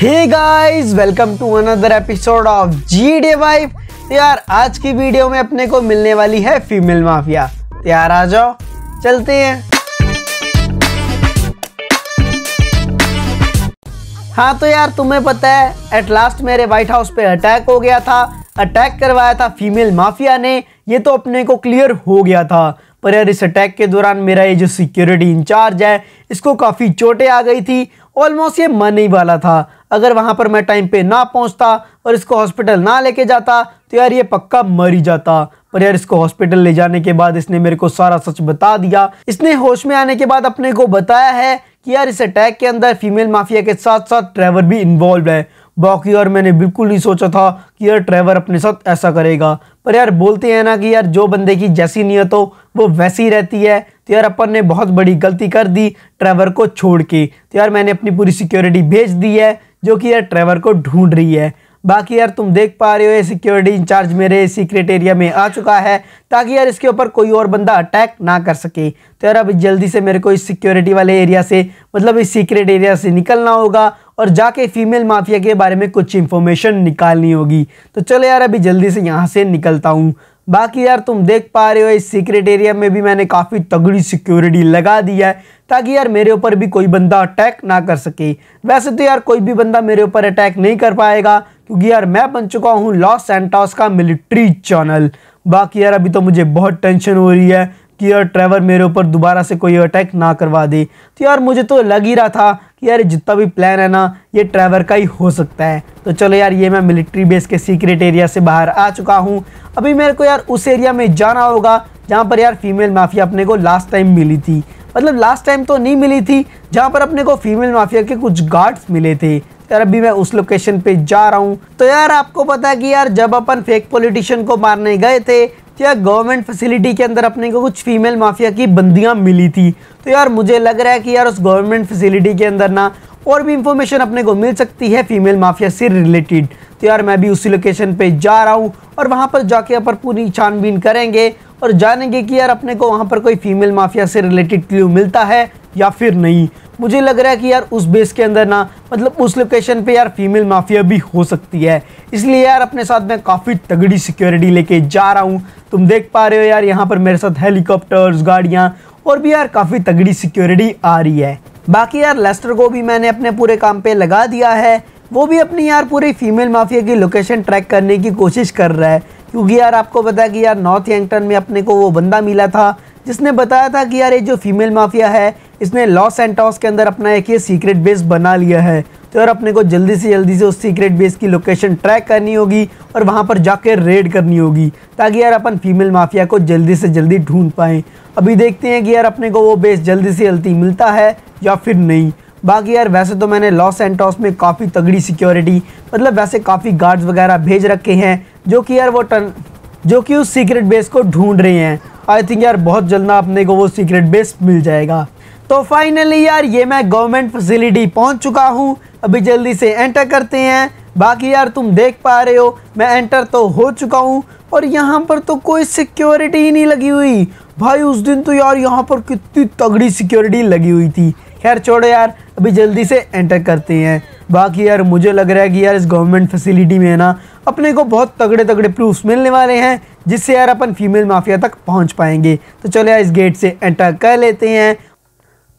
hey guys welcome to another episode of जी डे वाइफ यार आज की वीडियो में अपने को मिलने वाली है फीमेल माफिया तो यार आ जाओ चलते हैं हाँ तो यार तुम्हें पता है एट लास्ट मेरे व्हाइट हाउस पे अटैक हो गया था अटैक करवाया था फीमेल माफिया ने ये तो अपने को क्लियर हो गया था पर यार इस अटैक के दौरान मेरा ये जो सिक्योरिटी इंचार्ज है इसको काफ़ी चोटें आ गई थी ऑलमोस्ट ये मन ही वाला था अगर वहाँ पर मैं टाइम पे ना पहुँचता और इसको हॉस्पिटल ना लेके जाता तो यार ये पक्का मर ही जाता पर यार इसको हॉस्पिटल ले जाने के बाद इसने मेरे को सारा सच बता दिया इसने होश में आने के बाद अपने को बताया है कि यार इस अटैक के अंदर फीमेल माफिया के साथ साथ ट्रेवर भी इन्वॉल्व है बाकी यार मैंने बिल्कुल नहीं सोचा था कि यार ट्रेवर अपने साथ ऐसा करेगा पर यार बोलते हैं ना कि यार जो बंदे की जैसी नीयत हो वो वैसी रहती है तो यार अपन ने बहुत बड़ी गलती कर दी ट्रेवर को छोड़ के तो यार मैंने अपनी पूरी सिक्योरिटी भेज दी है जो कि यार ट्रेवर को ढूंढ रही है बाकी यार तुम देख पा रहे हो ये सिक्योरिटी इंचार्ज मेरे सीक्रेट एरिया में आ चुका है ताकि यार इसके ऊपर कोई और बंदा अटैक ना कर सके तो यार अब जल्दी से मेरे को इस सिक्योरिटी वाले एरिया से मतलब इस सीक्रेट एरिया से निकलना होगा और जाके फीमेल माफिया के बारे में कुछ इन्फॉर्मेशन निकालनी होगी तो चलो यार अभी जल्दी से यहाँ से निकलता हूँ बाकी यार तुम देख पा रहे हो इस सीक्रेट एरिया में भी मैंने काफ़ी तगड़ी सिक्योरिटी लगा दी है ताकि यार मेरे ऊपर भी कोई बंदा अटैक ना कर सके वैसे तो यार कोई भी बंदा मेरे ऊपर अटैक नहीं कर पाएगा क्योंकि यार मैं बन चुका हूँ लॉस एंटॉस का मिलिट्री चैनल बाकी यार अभी तो मुझे बहुत टेंशन हो रही है कि यार ट्रेवर मेरे ऊपर दोबारा से कोई अटैक ना करवा दे तो यार मुझे तो लग ही रहा था कि यार जितना भी प्लान है ना ये ट्रैवर का ही हो सकता है तो चलो यार ये मैं मिलिट्री बेस के सीक्रेट एरिया से बाहर आ चुका हूँ अभी मेरे को यार उस एरिया में जाना होगा जहाँ पर यार फीमेल माफिया अपने को लास्ट टाइम मिली थी मतलब लास्ट टाइम तो नहीं मिली थी जहाँ पर अपने को फीमेल माफिया के कुछ गार्ड्स मिले थे यार अभी मैं उस लोकेशन पे जा रहा हूँ तो यार आपको पता है कि यार जब अपन फेक पॉलिटिशियन को मारने गए थे तो यार गवर्नमेंट फैसिलिटी के अंदर अपने को कुछ फीमेल माफिया की बंदियाँ मिली थी तो यार मुझे लग रहा है कि यार उस गवर्नमेंट फैसिलिटी के अंदर ना और भी इंफॉर्मेशन अपने को मिल सकती है फीमेल माफिया से रिलेटेड तो यार मैं भी उसी लोकेशन पर जा रहा हूँ और वहाँ पर जाके अपन पूरी छानबीन करेंगे और जानेंगे कि यार अपने को वहाँ पर कोई फीमेल माफिया से रिलेटेड क्ल्यू मिलता है या फिर नहीं मुझे लग रहा है कि यार उस बेस के अंदर ना मतलब उस लोकेशन पे यार फीमेल माफिया भी हो सकती है इसलिए यार अपने साथ मैं काफ़ी तगड़ी सिक्योरिटी लेके जा रहा हूँ तुम देख पा रहे हो यार यहाँ पर मेरे साथ हेलीकॉप्टर्स गाड़ियाँ और भी यार काफ़ी तगड़ी सिक्योरिटी आ रही है बाकी यार लेस्टर को भी मैंने अपने पूरे काम पे लगा दिया है वो भी अपनी यार पूरी फीमेल माफिया की लोकेशन ट्रैक करने की कोशिश कर रहा है क्योंकि यार आपको पता है कि यार नॉर्थ यंगटन में अपने को वो बंदा मिला था जिसने बताया था कि यार ये जो फीमेल माफिया है इसने लॉस एंटॉस के अंदर अपना एक ये सीक्रेट बेस बना लिया है तो यार अपने को जल्दी से जल्दी से उस सीक्रेट बेस की लोकेशन ट्रैक करनी होगी और वहाँ पर जाकर रेड करनी होगी ताकि यार अपन फीमेल माफिया को जल्दी से जल्दी ढूंढ पाएँ अभी देखते हैं कि यार अपने को वो बेस जल्दी से जल्दी मिलता है या फिर नहीं बाकी यार वैसे तो मैंने लॉस एंटॉस में काफ़ी तगड़ी सिक्योरिटी मतलब वैसे काफ़ी गार्ड्स वगैरह भेज रखे हैं जो कि यार वो टन जो कि उस सीक्रेट बेस को ढूंढ रहे हैं आई थिंक यार बहुत जल्द ना अपने को वो सीक्रेट बेस मिल जाएगा तो फाइनली यार ये मैं गवर्नमेंट फैसिलिटी पहुंच चुका हूं अभी जल्दी से एंटर करते हैं बाकी यार तुम देख पा रहे हो मैं एंटर तो हो चुका हूँ और यहाँ पर तो कोई सिक्योरिटी ही नहीं लगी हुई भाई उस दिन तो यार यहाँ पर कितनी तगड़ी सिक्योरिटी लगी हुई थी खैर छोड़ो यार अभी जल्दी से एंटर करते हैं बाकी यार मुझे लग रहा है कि यार इस गवर्नमेंट फैसिलिटी में है ना अपने को बहुत तगड़े तगड़े प्रूफ्स मिलने वाले हैं जिससे यार अपन फीमेल माफिया तक पहुंच पाएंगे तो चलो यार इस गेट से एंटर कर लेते हैं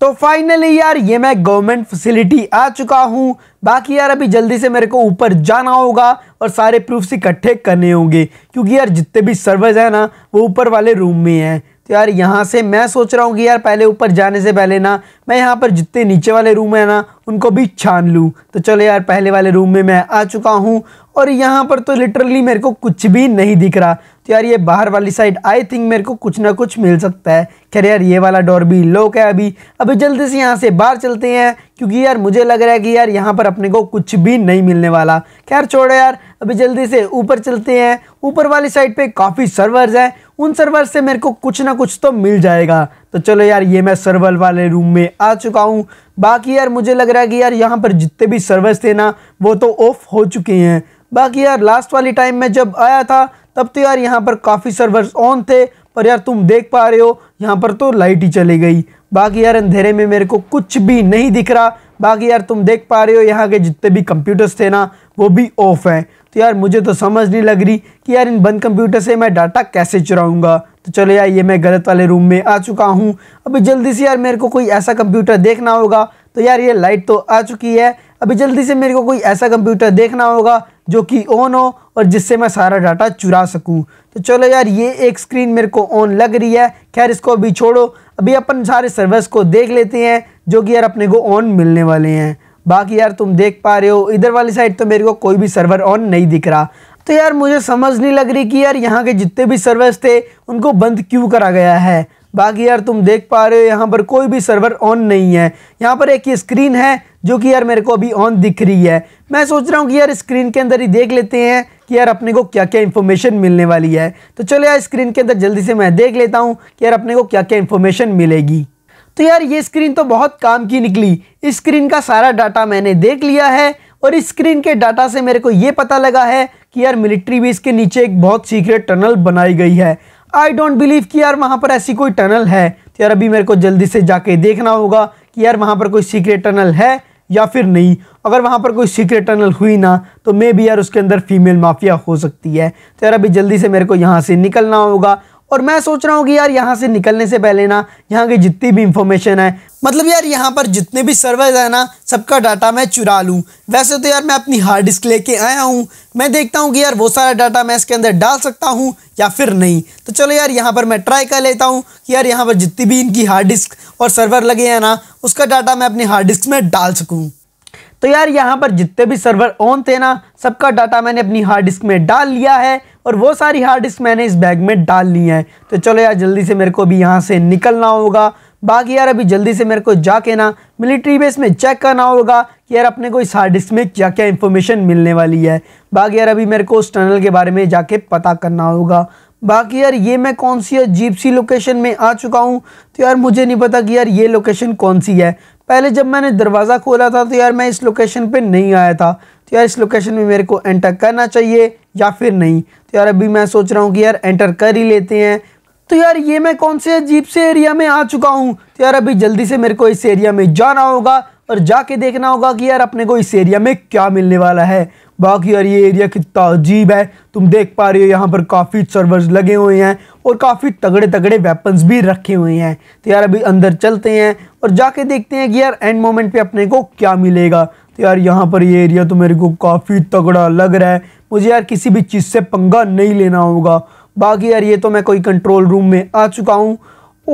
तो फाइनली यार ये मैं गवर्नमेंट फैसिलिटी आ चुका हूँ बाकी यार अभी जल्दी से मेरे को ऊपर जाना होगा और सारे प्रूफ्स इकट्ठे करने होंगे क्योंकि यार जितने भी सर्वर्स हैं ना वो ऊपर वाले रूम में हैं तो यार यहाँ से मैं सोच रहा हूँ कि यार पहले ऊपर जाने से पहले ना मैं यहाँ पर जितने नीचे वाले रूम है ना उनको भी छान लूँ तो चलो यार पहले वाले रूम में मैं आ चुका हूँ और यहाँ पर तो लिटरली मेरे को कुछ भी नहीं दिख रहा तो यार ये बाहर वाली साइड आई थिंक मेरे को कुछ ना कुछ मिल सकता है खैर यार ये वाला डोर भी लोक है अभी अभी जल्दी से यहाँ से बाहर चलते हैं क्योंकि यार मुझे लग रहा है कि यार यहाँ पर अपने को कुछ भी नहीं मिलने वाला खैर छोड़ो यार अभी जल्दी से ऊपर चलते हैं ऊपर वाली साइड पर काफ़ी सर्वर्स हैं उन सर्वर से मेरे को कुछ ना कुछ तो मिल जाएगा तो चलो यार ये मैं सर्वर वाले रूम में आ चुका हूँ बाकी यार मुझे लग रहा है कि यार यहाँ पर जितने भी सर्वर्स थे ना वो तो ऑफ हो चुके हैं बाकी यार लास्ट वाली टाइम में जब आया था तब तो यार यहाँ पर काफ़ी सर्वर्स ऑन थे पर यार तुम देख पा रहे हो यहाँ पर तो लाइट ही चली गई बाकी यार अंधेरे में मेरे को कुछ भी नहीं दिख रहा बाकी यार तुम देख पा रहे हो यहाँ के जितने भी कंप्यूटर्स थे ना वो भी ऑफ हैं तो यार मुझे तो समझ नहीं लग रही कि यार इन बंद कंप्यूटर से मैं डाटा कैसे चुराऊंगा तो चलो यार ये मैं गलत वाले रूम में आ चुका हूँ अभी जल्दी से यार मेरे को कोई ऐसा कंप्यूटर देखना होगा तो यार ये लाइट तो आ चुकी है अभी जल्दी से मेरे को कोई ऐसा कंप्यूटर देखना होगा जो कि ऑन हो और जिससे मैं सारा डाटा चुरा सकूं तो चलो यार ये एक स्क्रीन मेरे को ऑन लग रही है खैर इसको अभी छोड़ो अभी अपन सारे सर्वर्स को देख लेते हैं जो कि यार अपने को ऑन मिलने वाले हैं बाकी यार तुम देख पा रहे हो इधर वाली साइड तो मेरे को कोई भी सर्वर ऑन नहीं दिख रहा तो यार मुझे समझ नहीं लग रही कि यार यहाँ के जितने भी सर्वर्स थे उनको बंद क्यों करा गया है बाकी यार तुम देख पा रहे हो यहाँ पर कोई भी सर्वर ऑन नहीं है यहाँ पर एक स्क्रीन है जो कि यार मेरे को अभी ऑन दिख रही है मैं सोच रहा हूँ कि यार स्क्रीन के अंदर ही देख लेते हैं कि यार अपने को क्या क्या इन्फॉर्मेशन मिलने वाली है तो चलो यार स्क्रीन के अंदर जल्दी से मैं देख लेता हूँ कि यार अपने को क्या क्या इन्फॉर्मेशन मिलेगी तो यार ये स्क्रीन तो बहुत काम की निकली इस स्क्रीन का सारा डाटा मैंने देख लिया है और इस स्क्रीन के डाटा से मेरे को ये पता लगा है कि यार मिलिट्री बेस के नीचे एक बहुत सीक्रेट टनल बनाई गई है आई डोंट बिलीव कि यार वहाँ पर ऐसी कोई टनल है तो यार अभी मेरे को जल्दी से जाके देखना होगा कि यार वहाँ पर कोई सीक्रेट टनल है या फिर नहीं अगर वहाँ पर कोई सीक्रेट टनल हुई ना तो मे भी यार उसके अंदर फीमेल माफिया हो सकती है तो यार अभी जल्दी से मेरे को यहाँ से निकलना होगा और मैं सोच रहा हूँ कि यार यहाँ से निकलने से पहले ना यहाँ की जितनी भी इंफॉर्मेशन है मतलब यार यहाँ पर जितने भी सर्वर है ना सबका डाटा मैं चुरा लूँ वैसे तो यार मैं अपनी हार्ड डिस्क लेके आया हूँ मैं देखता हूँ कि यार वो सारा डाटा मैं इसके अंदर डाल सकता हूँ या फिर नहीं तो चलो यार यहाँ पर मैं ट्राई कर लेता हूँ कि यार यहाँ पर जितनी भी इनकी हार्ड डिस्क और सर्वर लगे हैं ना उसका डाटा मैं अपनी हार्ड डिस्क में डाल सकूँ तो यार यहाँ पर जितने भी सर्वर ऑन थे ना सबका डाटा मैंने अपनी हार्ड डिस्क में डाल लिया है और वो सारी हार्ड डिस्क मैंने इस बैग में डाल ली हैं तो चलो यार जल्दी से मेरे को भी यहाँ से निकलना होगा बाकी यार अभी जल्दी से मेरे को जाके ना मिलिट्री बेस में चेक करना होगा कि यार अपने को इस हार्ड डिस्क में क्या क्या इन्फॉर्मेशन मिलने वाली है बाकी यार अभी मेरे को उस टनल के बारे में जाके पता करना होगा बाकी यार ये मैं कौन सी अजीब सी लोकेशन में आ चुका हूँ तो यार मुझे नहीं पता कि यार ये लोकेशन कौन सी है पहले जब मैंने दरवाज़ा खोला था तो यार मैं इस लोकेशन पर नहीं आया था तो यार इस लोकेशन में मेरे को एंटर करना चाहिए या फिर नहीं तो यार अभी मैं सोच रहा हूँ कि यार एंटर कर ही लेते हैं तो यार ये मैं कौन से अजीब से एरिया में आ चुका हूँ तो यार अभी जल्दी से मेरे को इस एरिया में जाना होगा और जाके देखना होगा कि यार अपने को इस एरिया में क्या मिलने वाला है बाकी यार ये एरिया कितना अजीब है तुम देख पा रहे हो यहाँ पर काफ़ी सर्वर्स लगे हुए हैं और काफ़ी तगड़े तगड़े वेपन्स भी रखे हुए हैं तो यार अभी अंदर चलते हैं और जाके देखते हैं कि यार एंड मोमेंट पे अपने को क्या मिलेगा तो यार यहाँ पर ये एरिया तो मेरे को काफ़ी तगड़ा लग रहा है मुझे यार किसी भी चीज़ से पंगा नहीं लेना होगा बाकी यार ये तो मैं कोई कंट्रोल रूम में आ चुका हूँ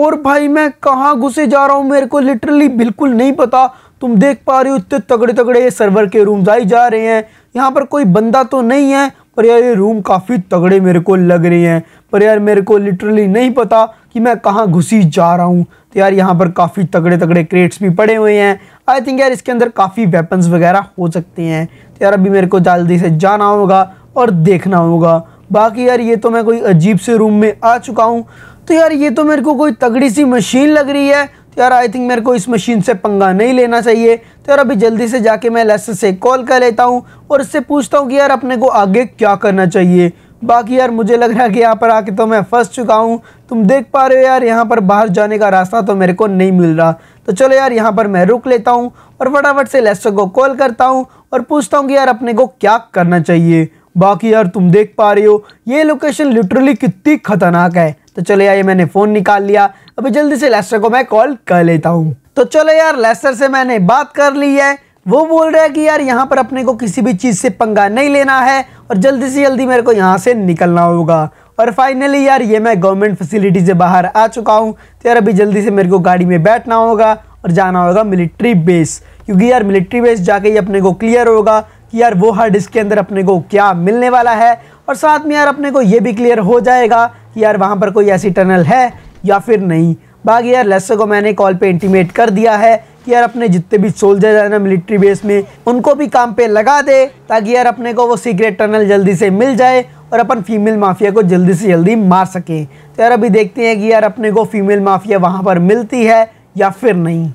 और भाई मैं कहाँ घुसे जा रहा हूँ मेरे को लिटरली बिल्कुल नहीं पता तुम देख पा रहे हो इतने तगड़े तगड़े ये सर्वर के रूम जाए जा रहे हैं यहाँ पर कोई बंदा तो नहीं है पर यार ये रूम काफ़ी तगड़े मेरे को लग रहे हैं पर यार मेरे को लिटरली नहीं पता कि मैं कहाँ घुसी जा रहा हूँ तो यार यहाँ पर काफ़ी तगड़े तगड़े क्रेट्स भी पड़े हुए हैं आई थिंक यार इसके अंदर काफ़ी वेपन्स वगैरह हो सकते हैं तो यार अभी मेरे को जल्दी से जाना होगा और देखना होगा बाकी यार ये तो मैं कोई अजीब से रूम में आ चुका हूँ तो यार ये तो मेरे को कोई तगड़ी सी मशीन लग रही है तो यार आई थिंक मेरे को इस मशीन से पंगा नहीं लेना चाहिए तो यार अभी जल्दी से जाके मैं लेसन से कॉल कर लेता हूँ और इससे पूछता हूँ कि यार अपने को आगे क्या करना चाहिए बाकी यार मुझे लग रहा है कि यहाँ पर आके तो मैं फंस चुका हूँ तुम देख पा रहे हो यार यहाँ पर बाहर जाने का रास्ता तो मेरे को नहीं मिल रहा तो चलो यार यहाँ पर मैं रुक लेता हूँ और फटाफट से लेस्टर को कॉल करता हूँ और पूछता हूँ कि यार अपने को क्या करना चाहिए बाकी यार तुम देख पा रहे हो ये लोकेशन लिटरली कितनी खतरनाक है तो चलो यार ये मैंने फ़ोन निकाल लिया अभी जल्दी से लेस्टर को मैं कॉल कर लेता हूँ तो चलो यार लेस्टर से मैंने बात कर ली है वो बोल रहा है कि यार यहाँ पर अपने को किसी भी चीज़ से पंगा नहीं लेना है और जल्दी से जल्दी मेरे को यहाँ से निकलना होगा और फाइनली यार ये मैं गवर्नमेंट फैसिलिटी से बाहर आ चुका हूँ तो यार अभी जल्दी से मेरे को गाड़ी में बैठना होगा और जाना होगा मिलिट्री बेस क्योंकि यार मिलिट्री बेस जाके ही अपने को क्लियर होगा कि यार वो हार्ड डिस्क के अंदर अपने को क्या मिलने वाला है और साथ में यार अपने को ये भी क्लियर हो जाएगा कि यार वहाँ पर कोई ऐसी टनल है या फिर नहीं बाकी यार लेस्सो को मैंने कॉल पे इंटीमेट कर दिया है कि यार अपने जितने भी सोल्जर हैं ना मिलिट्री बेस में उनको भी काम पे लगा दे ताकि यार अपने को वो सीक्रेट टनल जल्दी से मिल जाए और अपन फीमेल माफिया को जल्दी से जल्दी मार सकें तो यार अभी देखते हैं कि यार अपने को फीमेल माफिया वहाँ पर मिलती है या फिर नहीं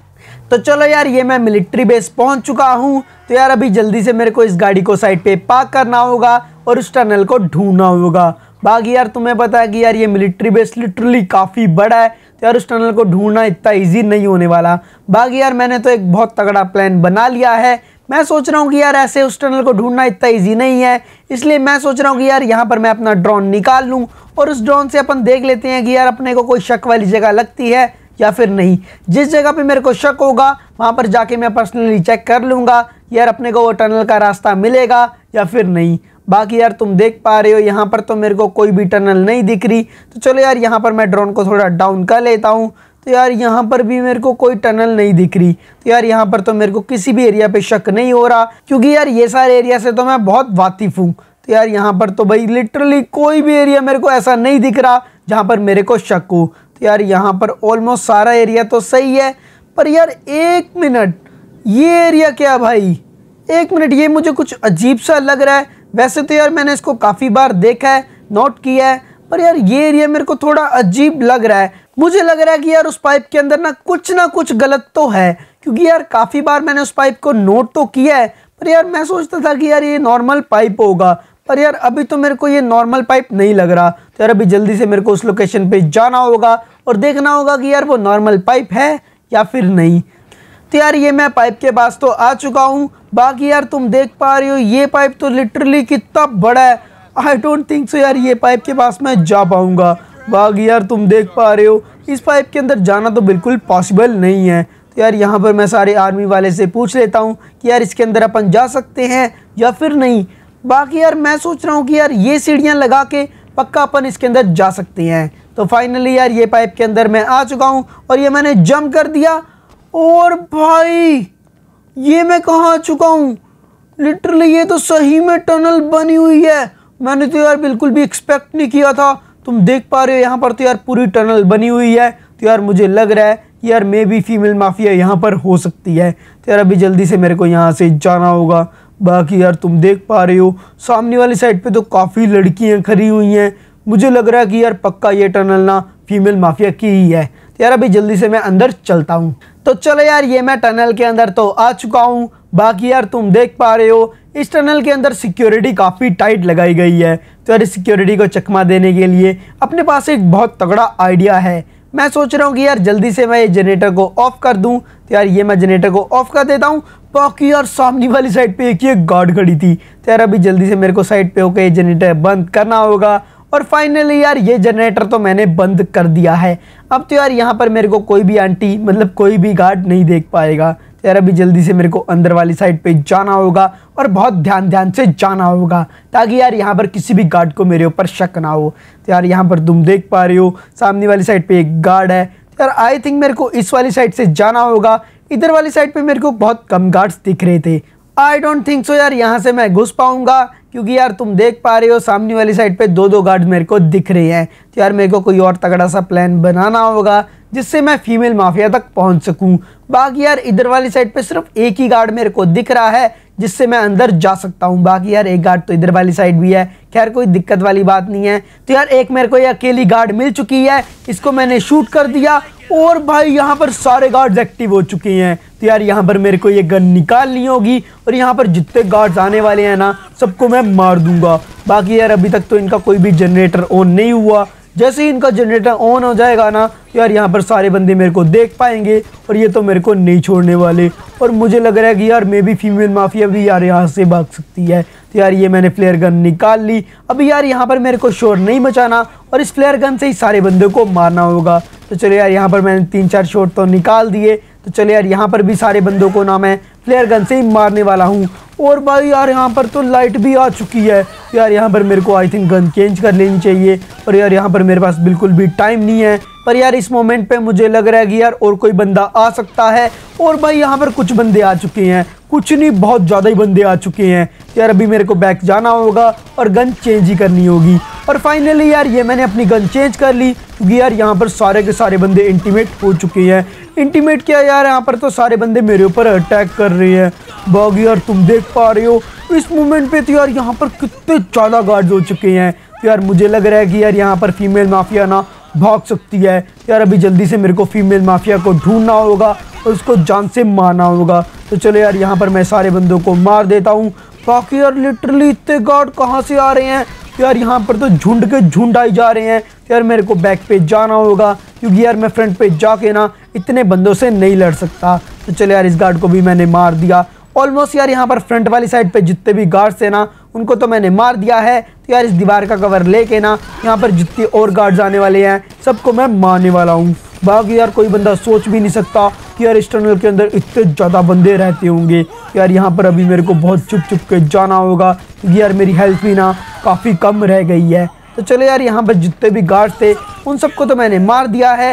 तो चलो यार ये मैं मिलिट्री बेस पहुँच चुका हूँ तो यार अभी जल्दी से मेरे को इस गाड़ी को साइड पर पार्क करना होगा और उस टनल को ढूंढना होगा बाकी यार तुम्हें पता है कि यार ये मिलिट्री बेस लिटरली काफ़ी बड़ा है तो यार उस टनल को ढूंढना इतना इजी नहीं होने वाला बाकी यार मैंने तो एक बहुत तगड़ा प्लान बना लिया है मैं सोच रहा हूँ कि यार ऐसे उस टनल को ढूंढना इतना ईजी नहीं है इसलिए मैं सोच रहा हूँ कि यार यहाँ पर मैं अपना ड्रोन निकाल लूँ और उस ड्रोन से अपन देख लेते हैं कि यार अपने को कोई शक वाली जगह लगती है या फिर नहीं जिस जगह पे मेरे को शक होगा वहाँ पर जाके मैं पर्सनली चेक कर लूँगा यार अपने को वो टनल का रास्ता मिलेगा या फिर नहीं बाकी यार तुम देख पा रहे हो यहाँ पर तो मेरे को कोई भी टनल नहीं दिख रही तो चलो यार यहाँ पर मैं ड्रोन को थोड़ा डाउन कर लेता हूँ तो यार यहाँ पर भी मेरे को कोई टनल नहीं दिख रही तो यार यहाँ पर तो मेरे को किसी भी एरिया पे शक नहीं हो रहा क्योंकि यार ये सारे एरिया से तो मैं बहुत वाकिफ़ हूँ तो यार यहाँ पर तो भाई लिटरली कोई भी एरिया मेरे को ऐसा नहीं दिख रहा जहाँ पर मेरे को शक हो तो यार यहाँ पर ऑलमोस्ट सारा एरिया तो सही है पर यार एक मिनट ये एरिया क्या भाई एक मिनट ये मुझे कुछ अजीब सा लग रहा है वैसे तो यार मैंने इसको काफ़ी बार देखा है नोट किया है पर यार ये एरिया मेरे को थोड़ा अजीब लग रहा है मुझे लग रहा है कि यार उस पाइप के अंदर ना कुछ ना कुछ गलत तो है क्योंकि यार काफ़ी बार मैंने उस पाइप को नोट तो किया है पर यार मैं सोचता था कि यार ये नॉर्मल पाइप होगा पर यार अभी तो मेरे को ये नॉर्मल पाइप नहीं लग रहा तो यार अभी जल्दी से मेरे को उस लोकेशन पे जाना होगा और देखना होगा कि यार वो नॉर्मल पाइप है या फिर नहीं तो यार ये मैं पाइप के पास तो आ चुका हूँ बाकी यार तुम देख पा रहे हो ये पाइप तो लिटरली कितना बड़ा है आई डोंट थिंक सो यार ये पाइप के पास मैं जा पाऊँगा बाग यार तुम देख पा रहे हो इस पाइप के अंदर जाना तो बिल्कुल पॉसिबल नहीं है तो यार यहाँ पर मैं सारे आर्मी वाले से पूछ लेता हूँ कि यार इसके अंदर अपन जा सकते हैं या फिर नहीं बाकी यार मैं सोच रहा हूँ कि यार ये सीढ़ियाँ लगा के पक्का अपन इसके अंदर जा सकते हैं तो फाइनली यार ये पाइप के अंदर मैं आ चुका हूँ और ये मैंने जम कर दिया और भाई ये मैं कहाँ आ चुका हूँ लिटरली ये तो सही में टनल बनी हुई है मैंने तो यार बिल्कुल भी एक्सपेक्ट नहीं किया था तुम देख पा रहे हो यहाँ पर तो यार पूरी टनल बनी हुई है तो यार मुझे लग रहा है यार मे भी फीमेल माफिया यहाँ पर हो सकती है तो यार अभी जल्दी से मेरे को यहाँ से जाना होगा बाकी यार तुम देख पा रहे हो सामने वाली साइड पे तो काफ़ी लड़कियाँ खड़ी हुई हैं मुझे लग रहा है कि यार पक्का ये टनल ना फीमेल माफिया की ही है तो यार अभी जल्दी से मैं अंदर चलता हूँ तो चलो यार ये मैं टनल के अंदर तो आ चुका हूँ बाकी यार तुम देख पा रहे हो इस टनल के अंदर सिक्योरिटी काफ़ी टाइट लगाई गई है तो यार सिक्योरिटी को चकमा देने के लिए अपने पास एक बहुत तगड़ा आइडिया है मैं सोच रहा हूँ कि यार जल्दी से मैं ये जनरेटर को ऑफ कर दूँ तो यार ये मैं जनरेटर को ऑफ कर देता हूँ बाकी यार सामने वाली साइड पे एक ही गार्ड खड़ी थी तो यार अभी जल्दी से मेरे को साइड पे होकर ये जनरेटर बंद करना होगा और फाइनली यार ये जनरेटर तो मैंने बंद कर दिया है अब तो यार यहाँ पर मेरे को कोई भी आंटी मतलब कोई भी गार्ड नहीं देख पाएगा यार अभी जल्दी से मेरे को अंदर वाली साइड पे जाना होगा और बहुत ध्यान ध्यान से जाना होगा ताकि यार यहाँ पर किसी भी गार्ड को मेरे ऊपर शक ना हो तो यार यहाँ पर तुम देख पा रहे हो सामने वाली साइड पे एक गार्ड है तो यार आई थिंक मेरे को इस वाली साइड से जाना होगा इधर वाली साइड पर मेरे को बहुत कम गार्ड्स दिख रहे थे आई डोंट थिंक सो यार यहाँ से मैं घुस पाऊंगा क्योंकि यार तुम देख पा रहे हो सामने वाली साइड पे दो दो गार्ड मेरे को दिख रहे हैं तो यार मेरे को कोई और तगड़ा सा प्लान बनाना होगा जिससे मैं फीमेल माफिया तक पहुंच सकूं बाकी यार इधर वाली साइड पे सिर्फ एक ही गार्ड मेरे को दिख रहा है जिससे मैं अंदर जा सकता हूँ बाकी यार एक गार्ड तो इधर वाली साइड भी है खैर कोई दिक्कत वाली बात नहीं है तो यार एक मेरे को ये अकेली गार्ड मिल चुकी है इसको मैंने शूट कर दिया और भाई यहाँ पर सारे गार्ड्स एक्टिव हो चुके हैं तो यार यहाँ पर मेरे को ये गन निकालनी होगी और यहाँ पर जितने गार्ड्स आने वाले हैं ना सबको मैं मार दूंगा बाकी यार अभी तक तो इनका कोई भी जनरेटर ऑन नहीं हुआ जैसे ही इनका जनरेटर ऑन हो जाएगा ना यार यहाँ पर सारे बंदे मेरे को देख पाएंगे और ये तो मेरे को नहीं छोड़ने वाले और मुझे लग रहा है कि यार मे भी फीमेल माफिया भी यार यहाँ से भाग सकती है तो यार ये मैंने फ्लेयर गन निकाल ली अभी यार यहाँ पर मेरे को शोर नहीं मचाना और इस फ्लेयर गन से ही सारे बंदे को मारना होगा तो चलो यार यहाँ पर मैंने तीन चार शोर तो निकाल दिए तो चले यार यहाँ पर भी सारे बंदों को ना मैं फ्लेयर गन से ही मारने वाला हूँ और भाई यार यहाँ पर तो लाइट भी आ चुकी है यार यहाँ पर मेरे को आई थिंक गन चेंज कर लेनी चाहिए और यार यहाँ पर मेरे पास बिल्कुल भी टाइम नहीं है पर यार इस मोमेंट पे मुझे लग रहा है कि यार और कोई बंदा आ सकता है और भाई यहाँ पर कुछ बंदे आ चुके हैं कुछ नहीं बहुत ज़्यादा ही बंदे आ चुके हैं यार अभी मेरे को बैक जाना होगा और गन चेंज ही करनी होगी और फाइनली यार ये मैंने अपनी गन चेंज कर ली क्योंकि यार यहाँ पर सारे के सारे बंदे इंटीमेट हो चुके हैं इंटीमेट क्या यार यहाँ पर तो सारे बंदे मेरे ऊपर अटैक कर रहे हैं बाग यार तुम देख पा रहे हो इस मोमेंट पे तो यार यहाँ पर कितने ज़्यादा गार्ड्स हो चुके हैं तो यार मुझे लग रहा है कि यार यहाँ पर फीमेल माफिया ना भाग सकती है यार अभी जल्दी से मेरे को फीमेल माफिया को ढूंढना होगा और उसको जान से मारना होगा तो चलो यार यहाँ पर मैं सारे बंदों को मार देता हूँ बाकी यार लिटरली इतने गार्ड कहाँ से आ रहे हैं यार यहाँ पर तो झुंड के झुंड आई जा रहे हैं यार मेरे को बैक पे जाना होगा क्योंकि यार मैं फ्रंट पे जाके ना इतने बंदों से नहीं लड़ सकता तो चलो यार इस गार्ड को भी मैंने मार दिया ऑलमोस्ट यार यहाँ पर फ्रंट वाली साइड पे जितने भी गार्ड्स हैं ना उनको तो मैंने मार दिया है तो यार इस दीवार का कवर लेके ना यहाँ पर जितने और गार्ड्स आने वाले हैं सबको मैं मारने वाला हूँ बाकी यार कोई बंदा सोच भी नहीं सकता कि यार टनल के अंदर इतने ज़्यादा बंदे रहते होंगे यार यहाँ पर अभी मेरे को बहुत चुप चुप के जाना होगा क्योंकि यार मेरी हेल्थ भी ना काफ़ी कम रह गई है तो चलो यार यहाँ पर जितने भी गार्ड थे उन सबको तो मैंने मार दिया है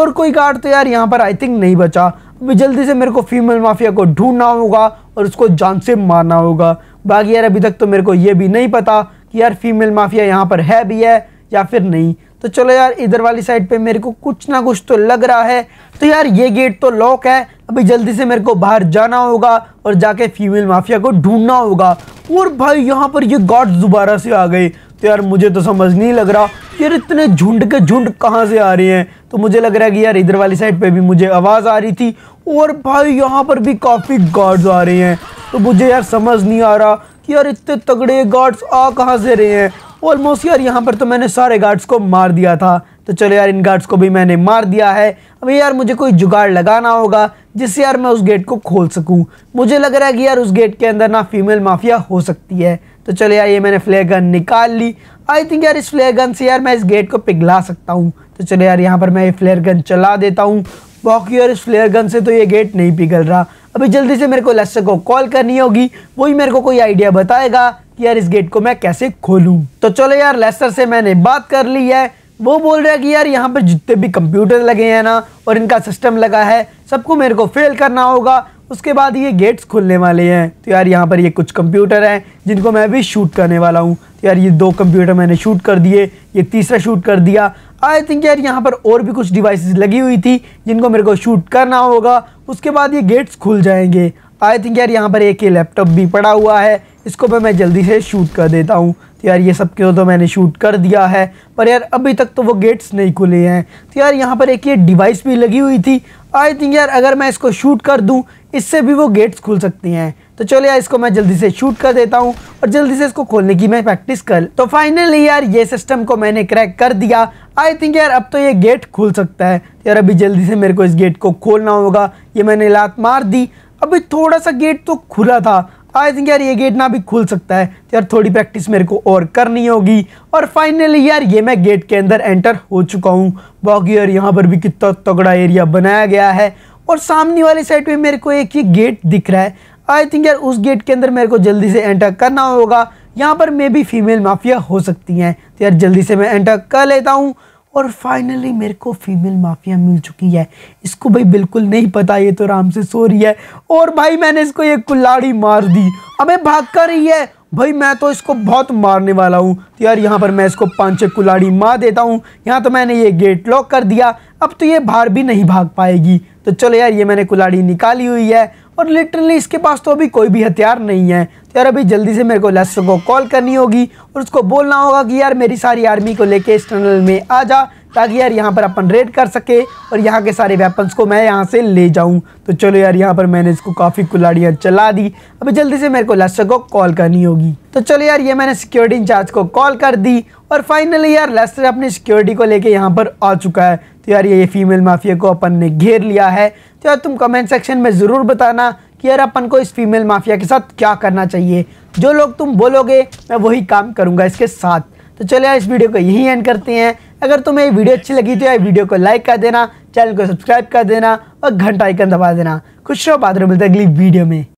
और कोई गार्ड तो यार यहाँ पर आई थिंक नहीं बचा अभी जल्दी से मेरे को फीमेल माफिया को ढूंढना होगा और उसको जान से मारना होगा बाकी यार अभी तक तो मेरे को ये भी नहीं पता कि यार फीमेल माफिया यहाँ पर है भी है या फिर नहीं तो चलो यार इधर वाली साइड पे मेरे को कुछ ना कुछ तो लग रहा है तो यार ये गेट तो लॉक है अभी जल्दी से मेरे को बाहर जाना होगा और जाके फीमेल माफिया को ढूंढना होगा और भाई यहाँ पर ये गार्ड्स दोबारा से आ गए तो यार मुझे तो समझ नहीं लग रहा यार इतने झुंड के झुंड कहाँ से आ रहे हैं तो मुझे लग रहा है कि यार इधर वाली साइड पे भी मुझे आवाज़ आ रही थी और भाई यहाँ पर भी काफ़ी गार्ड्स आ रहे हैं तो मुझे यार समझ नहीं आ रहा कि यार इतने तगड़े गार्ड्स आ कहाँ से रहे हैं ऑलमोस्ट यार यहाँ पर तो मैंने सारे गार्ड्स को मार दिया था तो चलो यार इन गार्ड्स को भी मैंने मार दिया है अब यार मुझे कोई जुगाड़ लगाना होगा जिससे यार मैं उस गेट को खोल सकूँ मुझे लग रहा है कि यार उस गेट के अंदर ना फीमेल माफिया हो सकती है तो चलो यार ये मैंने फ्लेयर गन निकाल ली आई थिंक यार इस फ्लेयर गन से यार मैं इस गेट को पिघला सकता हूँ तो चलो यार यहाँ पर मैं ये फ्लेयर गन चला देता हूँ बाकी यार इस फ्लेयर गन से तो ये गेट नहीं पिघल रहा अभी जल्दी से मेरे को लस्सर को कॉल करनी होगी वही मेरे को कोई आइडिया बताएगा कि यार इस गेट को मैं कैसे खोलूं तो चलो यार लेस्टर से मैंने बात कर ली है वो बोल रहा है कि यार यहाँ पर जितने भी कंप्यूटर लगे हैं ना और इनका सिस्टम लगा है सबको मेरे को फेल करना होगा उसके बाद ये गेट्स खुलने वाले हैं तो यार यहाँ पर ये कुछ कंप्यूटर हैं जिनको मैं भी शूट करने वाला हूँ तो यार ये दो कंप्यूटर मैंने शूट कर दिए ये तीसरा शूट कर दिया आई थिंक यार यहाँ पर और भी कुछ डिवाइसेस लगी हुई थी जिनको मेरे को शूट करना होगा उसके बाद ये गेट्स खुल जाएंगे आई थिंक यार यहाँ पर एक ये लैपटॉप भी पड़ा हुआ है इसको पे मैं जल्दी से शूट कर देता हूँ तो यार ये सब क्यों तो मैंने शूट कर दिया है पर यार अभी तक तो वो गेट्स नहीं खुले हैं तो यार यहाँ पर एक ये डिवाइस भी लगी हुई थी आई थिंक यार अगर मैं इसको शूट कर दूँ इससे भी वो गेट्स खुल सकती हैं तो चलो यार इसको मैं जल्दी से शूट कर देता हूँ और जल्दी से इसको खोलने की मैं प्रैक्टिस कर तो फाइनली यार ये सिस्टम को मैंने क्रैक कर दिया आई थिंक यार अब तो ये गेट खुल सकता है तो यार अभी जल्दी से मेरे को इस गेट को खोलना होगा ये मैंने लात मार दी अभी थोड़ा सा गेट तो खुला था आई थिंक यार ये गेट ना भी खुल सकता है तो यार थोड़ी प्रैक्टिस मेरे को और करनी होगी और फाइनली यार ये मैं गेट के अंदर एंटर हो चुका हूँ बाकी यार यहाँ पर भी कितना तगड़ा एरिया बनाया गया है और सामने वाली साइड में मेरे को एक ही गेट दिख रहा है आई थिंक यार उस गेट के अंदर मेरे को जल्दी से एंटर करना होगा यहाँ पर मे भी फीमेल माफिया हो सकती हैं तो यार जल्दी से मैं एंटर कर लेता हूँ और फाइनली मेरे को फीमेल माफिया मिल चुकी है इसको भाई बिल्कुल नहीं पता ये तो आराम से सो रही है और भाई मैंने इसको ये कुल्लाड़ी मार दी अबे भाग कर रही है भाई मैं तो इसको बहुत मारने वाला हूँ तो यार यहाँ पर मैं इसको पाँच छः कुल्लाड़ी मार देता हूँ यहाँ तो मैंने ये गेट लॉक कर दिया अब तो ये बाहर भी नहीं भाग पाएगी तो चलो यार ये मैंने कुलाड़ी निकाली हुई है पर लिटरली इसके पास तो अभी कोई भी हथियार नहीं है तो यार अभी जल्दी से मेरे को लेस्टर को कॉल करनी होगी और उसको बोलना होगा कि यार मेरी सारी आर्मी को लेके इस टनल में आ जा ताकि यार यहाँ पर अपन रेड कर सके और यहाँ के सारे वेपन्स को मैं यहाँ से ले जाऊँ तो चलो यार यहाँ पर मैंने इसको काफ़ी कुलाड़ियाँ चला दी अभी जल्दी से मेरे को लस्टर को कॉल करनी होगी तो चलो यार ये मैंने सिक्योरिटी इंचार्ज को कॉल कर दी और फाइनली यार लेस्टर अपनी सिक्योरिटी को लेके यहाँ पर आ चुका है तो यार ये फीमेल माफिया को अपन ने घेर लिया है तो यार तुम कमेंट सेक्शन में ज़रूर बताना कि यार अपन को इस फीमेल माफिया के साथ क्या करना चाहिए जो लोग तुम बोलोगे मैं वही काम करूँगा इसके साथ तो चलो यार इस वीडियो को यही एंड करते हैं अगर तुम्हें ये वीडियो अच्छी लगी तो यार वीडियो को लाइक कर देना चैनल को सब्सक्राइब कर देना और घंटा आइकन दबा देना खुश रहो बाद मिलते अगली वीडियो में